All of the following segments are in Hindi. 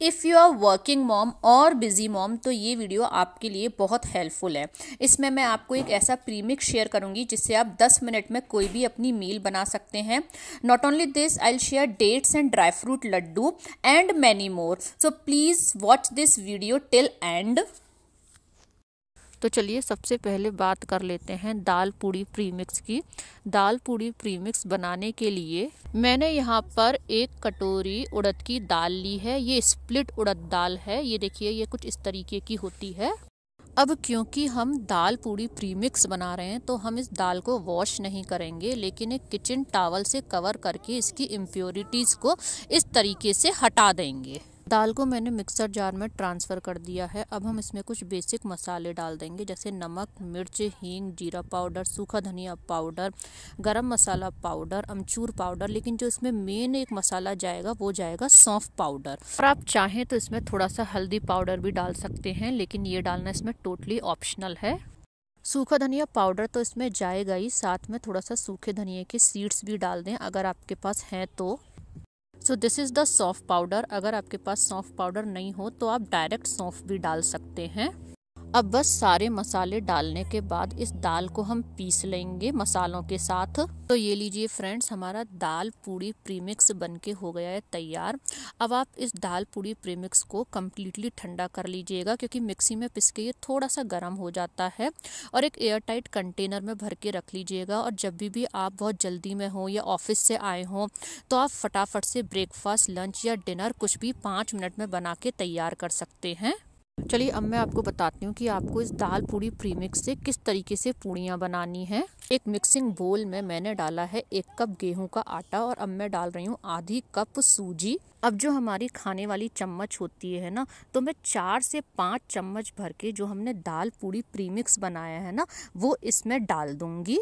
if you are working mom और बिजी मॉम तो ये वीडियो आपके लिए बहुत हेल्पफुल है इसमें मैं आपको एक ऐसा प्रीमिक्स शेयर करूंगी जिससे आप 10 मिनट में कोई भी अपनी मील बना सकते हैं not only this I share dates and dry fruit laddu and many more so please watch this video till end तो चलिए सबसे पहले बात कर लेते हैं दाल पूड़ी प्रीमिक्स की दाल पूड़ी प्रीमिक्स बनाने के लिए मैंने यहाँ पर एक कटोरी उड़द की दाल ली है ये स्प्लिट उड़द दाल है ये देखिए ये कुछ इस तरीके की होती है अब क्योंकि हम दाल पूड़ी प्रीमिक्स बना रहे हैं तो हम इस दाल को वॉश नहीं करेंगे लेकिन एक किचन टावल से कवर करके इसकी इम्प्योरिटीज़ को इस तरीके से हटा देंगे दाल को मैंने मिक्सर जार में ट्रांसफ़र कर दिया है अब हम इसमें कुछ बेसिक मसाले डाल देंगे जैसे नमक मिर्च हींग जीरा पाउडर सूखा धनिया पाउडर गरम मसाला पाउडर अमचूर पाउडर लेकिन जो इसमें मेन एक मसाला जाएगा वो जाएगा सौंफ पाउडर और आप चाहें तो इसमें थोड़ा सा हल्दी पाउडर भी डाल सकते हैं लेकिन ये डालना इसमें टोटली ऑप्शनल है सूखा धनिया पाउडर तो इसमें जाएगा ही साथ में थोड़ा सा सूखे धनिया के सीड्स भी डाल दें अगर आपके पास हैं तो so this is the saunf powder अगर आपके पास सौंफ पाउडर नहीं हो तो आप डायरेक्ट सौंफ भी डाल सकते हैं अब बस सारे मसाले डालने के बाद इस दाल को हम पीस लेंगे मसालों के साथ तो ये लीजिए फ्रेंड्स हमारा दाल पूड़ी प्रीमिक्स बनके हो गया है तैयार अब आप इस दाल पूड़ी प्रीमिक्स को कम्प्लीटली ठंडा कर लीजिएगा क्योंकि मिक्सी में पिस के ये थोड़ा सा गर्म हो जाता है और एक एयर टाइट कंटेनर में भर के रख लीजिएगा और जब भी भी आप बहुत जल्दी में हों या ऑफिस से आए हों तो आप फटाफट से ब्रेकफास्ट लंच या डिनर कुछ भी पाँच मिनट में बना के तैयार कर सकते हैं चलिए अब मैं आपको बताती हूँ कि आपको इस दाल पूड़ी प्रीमिक्स से किस तरीके से पूड़ियाँ बनानी हैं एक मिक्सिंग बोल में मैंने डाला है एक कप गेहूं का आटा और अब मैं डाल रही हूँ आधी कप सूजी अब जो हमारी खाने वाली चम्मच होती है ना तो मैं चार से पाँच चम्मच भर के जो हमने दाल पूड़ी प्रीमिक्स बनाया है ना वो इसमें डाल दूँगी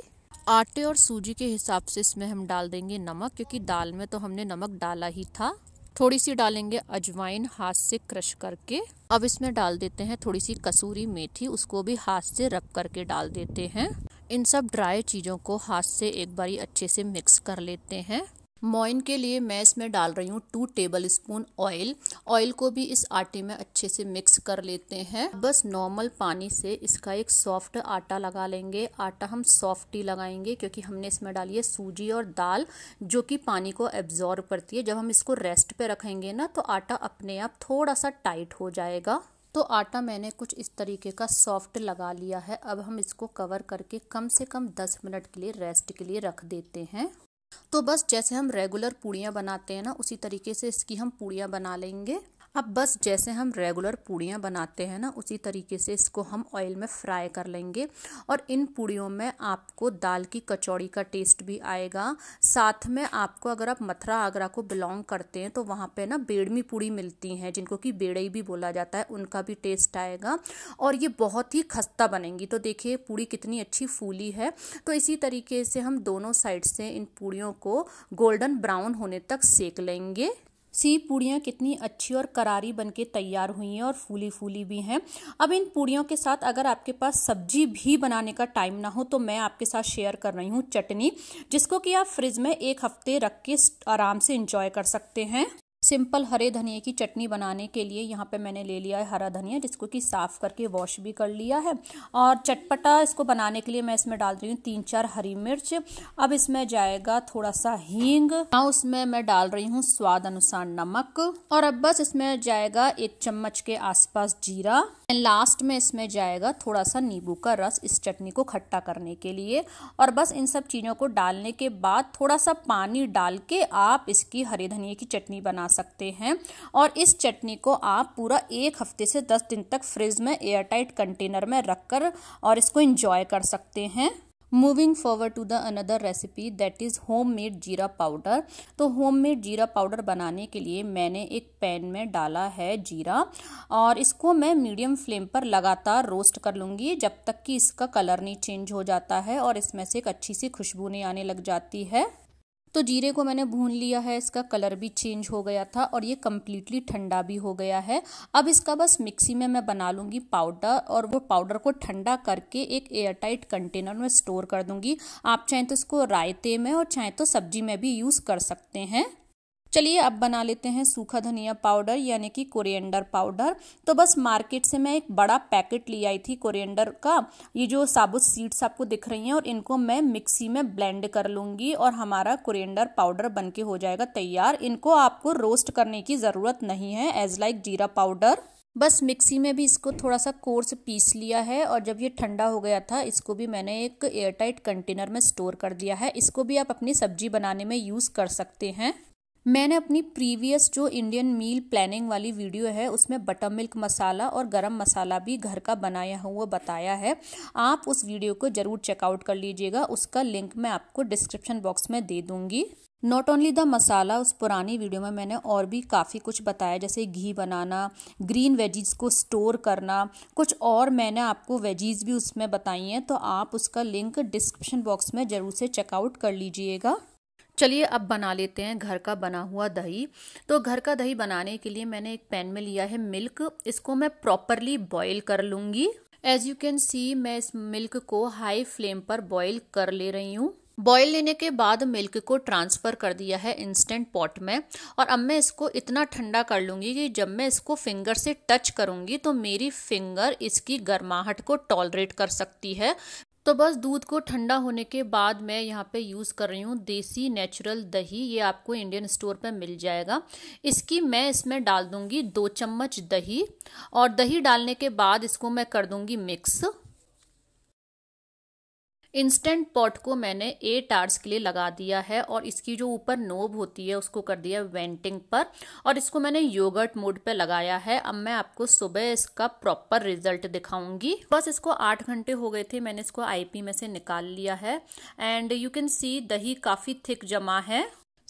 आटे और सूजी के हिसाब से इसमें हम डाल देंगे नमक क्योंकि दाल में तो हमने नमक डाला ही था थोड़ी सी डालेंगे अजवाइन हाथ से क्रश करके अब इसमें डाल देते हैं थोड़ी सी कसूरी मेथी उसको भी हाथ से रब करके डाल देते हैं इन सब ड्राई चीज़ों को हाथ से एक बारी अच्छे से मिक्स कर लेते हैं मोइन के लिए मैं इसमें डाल रही हूँ two tablespoon oil oil को भी इस आटे में अच्छे से मिक्स कर लेते हैं बस नॉर्मल पानी से इसका एक सॉफ्ट आटा लगा लेंगे आटा हम सॉफ्ट ही लगाएंगे क्योंकि हमने इसमें डाली है सूजी और दाल जो कि पानी को एब्जॉर्ब करती है जब हम इसको रेस्ट पे रखेंगे ना तो आटा अपने आप थोड़ा सा टाइट हो जाएगा तो आटा मैंने कुछ इस तरीके का सॉफ्ट लगा लिया है अब हम इसको कवर करके कम से कम दस मिनट के लिए रेस्ट के लिए रख देते हैं तो बस जैसे हम रेगुलर पूड़ियाँ बनाते हैं ना उसी तरीके से इसकी हम पूड़ियाँ बना लेंगे अब बस जैसे हम रेगुलर पूड़ियाँ बनाते हैं ना उसी तरीके से इसको हम ऑयल में फ्राई कर लेंगे और इन पूड़ियों में आपको दाल की कचौड़ी का टेस्ट भी आएगा साथ में आपको अगर आप मथुरा आगरा को बिलोंग करते हैं तो वहाँ पे ना बेड़मी पूड़ी मिलती हैं जिनको कि बेड़ई भी बोला जाता है उनका भी टेस्ट आएगा और ये बहुत ही खस्ता बनेंगी तो देखिए पूड़ी कितनी अच्छी फूली है तो इसी तरीके से हम दोनों साइड से इन पूड़ियों को गोल्डन ब्राउन होने तक सेक लेंगे सी पूड़ियाँ कितनी अच्छी और करारी बन के तैयार हुई हैं और फूली फूली भी हैं अब इन पूड़ियों के साथ अगर आपके पास सब्जी भी बनाने का टाइम ना हो तो मैं आपके साथ शेयर कर रही हूँ चटनी जिसको कि आप फ्रिज में एक हफ्ते रख के आराम से इंजॉय कर सकते हैं सिंपल हरे धनिए की चटनी बनाने के लिए यहाँ पे मैंने ले लिया है हरा धनिया जिसको कि साफ़ करके वॉश भी कर लिया है और चटपटा इसको बनाने के लिए मैं इसमें डाल रही हूँ तीन चार हरी मिर्च अब इसमें जाएगा थोड़ा सा हींग ना उसमें मैं डाल रही हूँ स्वाद अनुसार नमक और अब बस इसमें जाएगा एक चम्मच के आसपास जीरा एंड लास्ट में इसमें जाएगा थोड़ा सा नींबू का रस इस चटनी को खट्टा करने के लिए और बस इन सब चीज़ों को डालने के बाद थोड़ा सा पानी डाल के आप इसकी हरे धनिए की चटनी बना सकते हैं और इस चटनी को आप पूरा एक हफ्ते से दस दिन तक फ्रिज में एयरटाइट कंटेनर में रख कर और इसको इंजॉय कर सकते हैं moving forward to the another recipe that is homemade jeera powder तो होम मेड जीरा पाउडर बनाने के लिए मैंने एक पैन में डाला है जीरा और इसको मैं मीडियम फ्लेम पर लगातार रोस्ट कर लूँगी जब तक कि इसका कलर नहीं चेंज हो जाता है और इसमें से एक अच्छी सी खुशबू नहीं आने लग जाती है तो जीरे को मैंने भून लिया है इसका कलर भी चेंज हो गया था और ये कम्प्लीटली ठंडा भी हो गया है अब इसका बस मिक्सी में मैं बना लूँगी पाउडर और वो पाउडर को ठंडा करके एक एयरटाइट कंटेनर में स्टोर कर दूँगी आप चाहें तो इसको रायते में और चाहें तो सब्जी में भी यूज़ कर सकते हैं चलिए अब बना लेते हैं सूखा धनिया पाउडर यानी कि कोरिएंडर पाउडर तो बस मार्केट से मैं एक बड़ा पैकेट ले आई थी कोरिएंडर का ये जो साबुत सीड्स आपको दिख रही हैं और इनको मैं मिक्सी में ब्लेंड कर लूँगी और हमारा कोरिएंडर पाउडर बन के हो जाएगा तैयार इनको आपको रोस्ट करने की ज़रूरत नहीं है एज लाइक जीरा पाउडर बस मिक्सी में भी इसको थोड़ा सा कोर्स पीस लिया है और जब ये ठंडा हो गया था इसको भी मैंने एक एयरटाइट कंटेनर में स्टोर कर दिया है इसको भी आप अपनी सब्जी बनाने में यूज़ कर सकते हैं मैंने अपनी प्रीवियस जो इंडियन मील प्लानिंग वाली वीडियो है उसमें बटर मिल्क मसाला और गरम मसाला भी घर का बनाया हुआ बताया है आप उस वीडियो को ज़रूर चेकआउट कर लीजिएगा उसका लिंक मैं आपको डिस्क्रिप्शन बॉक्स में दे दूँगी नॉट ओनली द मसाला उस पुरानी वीडियो में मैंने और भी काफ़ी कुछ बताया जैसे घी बनाना ग्रीन वेजीज को स्टोर करना कुछ और मैंने आपको वेजीज भी उसमें बताई हैं तो आप उसका लिंक डिस्क्रिप्शन बॉक्स में ज़रूर से चेकआउट कर लीजिएगा चलिए अब बना लेते हैं घर का बना हुआ दही तो घर का दही बनाने के लिए मैंने एक पैन में लिया है मिल्क इसको मैं प्रॉपरली बॉईल कर लूँगी एज यू कैन सी मैं इस मिल्क को हाई फ्लेम पर बॉईल कर ले रही हूँ बॉईल लेने के बाद मिल्क को ट्रांसफ़र कर दिया है इंस्टेंट पॉट में और अब मैं इसको इतना ठंडा कर लूँगी कि जब मैं इसको फिंगर से टच करूँगी तो मेरी फिंगर इसकी गर्माहट को टॉलरेट कर सकती है तो बस दूध को ठंडा होने के बाद मैं यहाँ पे यूज़ कर रही हूँ देसी नेचुरल दही ये आपको इंडियन स्टोर पर मिल जाएगा इसकी मैं इसमें डाल दूँगी दो चम्मच दही और दही डालने के बाद इसको मैं कर दूँगी मिक्स इंस्टेंट पॉट को मैंने एट आवर्स के लिए लगा दिया है और इसकी जो ऊपर नोब होती है उसको कर दिया वेंटिंग पर और इसको मैंने योगर्ट मोड पे लगाया है अब मैं आपको सुबह इसका प्रॉपर रिजल्ट दिखाऊंगी बस इसको आठ घंटे हो गए थे मैंने इसको आईपी में से निकाल लिया है एंड यू कैन सी दही काफ़ी थिक जमा है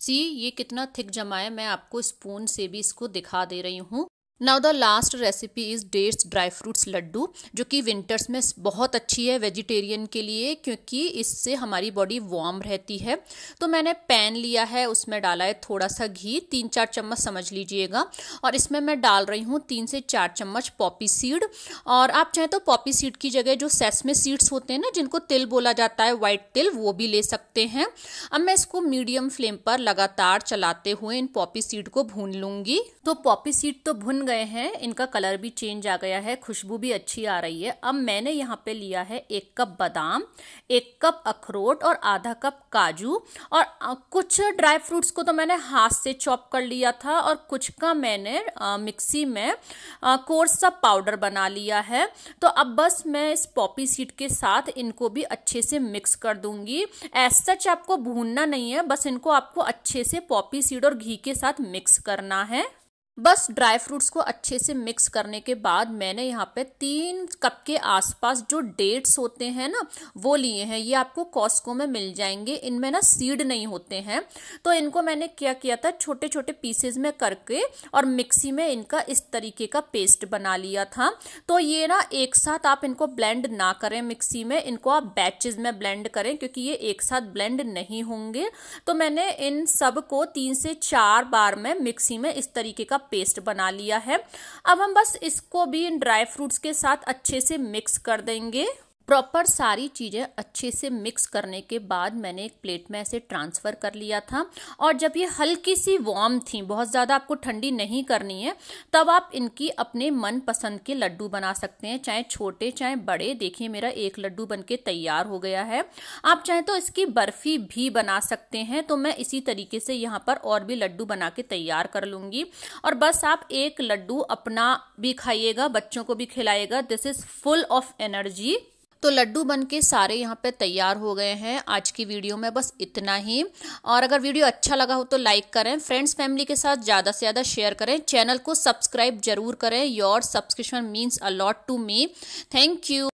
सी ये कितना थिक जमा है मैं आपको स्पून से भी इसको दिखा दे रही हूँ now the last recipe is dates dry fruits laddu जो कि विंटर्स में बहुत अच्छी है वेजिटेरियन के लिए क्योंकि इससे हमारी बॉडी वार्म रहती है तो मैंने पैन लिया है उसमें डाला है थोड़ा सा घी तीन चार चम्मच समझ लीजिएगा और इसमें मैं डाल रही हूँ तीन से चार चम्मच पॉपी सीड और आप चाहें तो पॉपी सीड की जगह जो सेसमे सीड्स होते हैं ना जिनको तिल बोला जाता है वाइट तिल वो भी ले सकते हैं अब मैं इसको मीडियम फ्लेम पर लगातार चलाते हुए इन पॉपी सीड को भून लूँगी तो पॉपी सीड तो भुन गए हैं इनका कलर भी चेंज आ गया है खुशबू भी अच्छी आ रही है अब मैंने यहाँ पे लिया है एक कप बादाम एक कप अखरोट और आधा कप काजू और कुछ ड्राई फ्रूट्स को तो मैंने हाथ से चॉप कर लिया था और कुछ का मैंने आ, मिक्सी में कोर्स सा पाउडर बना लिया है तो अब बस मैं इस पॉपी सीड के साथ इनको भी अच्छे से मिक्स कर दूंगी एज सच आपको भूनना नहीं है बस इनको आपको अच्छे से पॉपी सीड और घी के साथ मिक्स करना है बस ड्राई फ्रूट्स को अच्छे से मिक्स करने के बाद मैंने यहाँ पे तीन कप के आसपास जो डेट्स होते हैं ना वो लिए हैं ये आपको कॉस्को में मिल जाएंगे इनमें ना सीड नहीं होते हैं तो इनको मैंने क्या किया था छोटे छोटे पीसेज में करके और मिक्सी में इनका इस तरीके का पेस्ट बना लिया था तो ये ना एक साथ आप इनको ब्लेंड ना करें मिक्सी में इनको आप बैचेज में ब्लेंड करें क्योंकि ये एक साथ ब्लेंड नहीं होंगे तो मैंने इन सब को तीन से चार बार में मिक्सी में इस तरीके का पेस्ट बना लिया है अब हम बस इसको भी इन ड्राई फ्रूट्स के साथ अच्छे से मिक्स कर देंगे प्रॉपर सारी चीज़ें अच्छे से मिक्स करने के बाद मैंने एक प्लेट में ऐसे ट्रांसफ़र कर लिया था और जब ये हल्की सी वार्म थी बहुत ज़्यादा आपको ठंडी नहीं करनी है तब आप इनकी अपने मन पसंद के लड्डू बना सकते हैं चाहे छोटे चाहे बड़े देखिए मेरा एक लड्डू बन के तैयार हो गया है आप चाहे तो इसकी बर्फ़ी भी बना सकते हैं तो मैं इसी तरीके से यहाँ पर और भी लड्डू बना के तैयार कर लूँगी और बस आप एक लड्डू अपना भी खाइएगा बच्चों को भी खिलाएगा this is full of energy तो लड्डू बन के सारे यहाँ पे तैयार हो गए हैं आज की वीडियो में बस इतना ही और अगर वीडियो अच्छा लगा हो तो लाइक करें फ्रेंड्स फैमिली के साथ ज़्यादा से ज़्यादा शेयर करें चैनल को सब्सक्राइब जरूर करें your subscription means a lot to me thank you